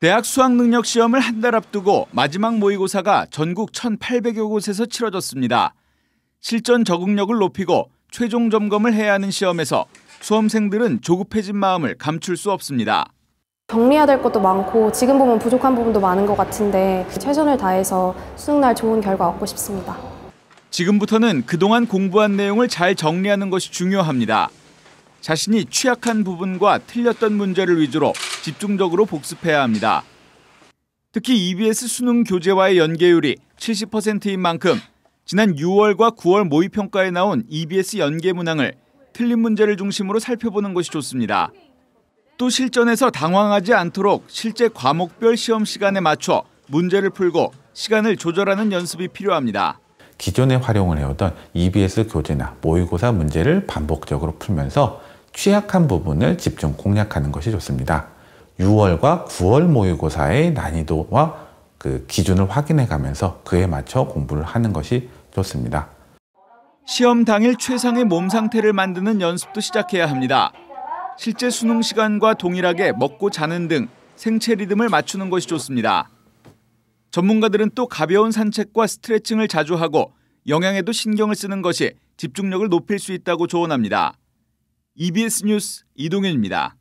대학 수학능력 시험을 한 달 앞두고 마지막 모의고사가 전국 1,800여 곳에서 치러졌습니다. 실전 적응력을 높이고 최종 점검을 해야 하는 시험에서 수험생들은 조급해진 마음을 감출 수 없습니다. 정리해야 될 것도 많고 지금 보면 부족한 부분도 많은 것 같은데 최선을 다해서 수능날 좋은 결과 얻고 싶습니다. 지금부터는 그동안 공부한 내용을 잘 정리하는 것이 중요합니다. 자신이 취약한 부분과 틀렸던 문제를 위주로 집중적으로 복습해야 합니다. 특히 EBS 수능 교재와의 연계율이 70%인 만큼 지난 6월과 9월 모의평가에 나온 EBS 연계 문항을 틀린 문제를 중심으로 살펴보는 것이 좋습니다. 또 실전에서 당황하지 않도록 실제 과목별 시험 시간에 맞춰 문제를 풀고 시간을 조절하는 연습이 필요합니다. 기존에 활용을 해오던 EBS 교재나 모의고사 문제를 반복적으로 풀면서 취약한 부분을 집중 공략하는 것이 좋습니다. 6월과 9월 모의고사의 난이도와 그 기준을 확인해 가면서 그에 맞춰 공부를 하는 것이 좋습니다. 시험 당일 최상의 몸 상태를 만드는 연습도 시작해야 합니다. 실제 수능 시간과 동일하게 먹고 자는 등 생체 리듬을 맞추는 것이 좋습니다. 전문가들은 또 가벼운 산책과 스트레칭을 자주 하고 영양에도 신경을 쓰는 것이 집중력을 높일 수 있다고 조언합니다. EBS 뉴스 이동현입니다.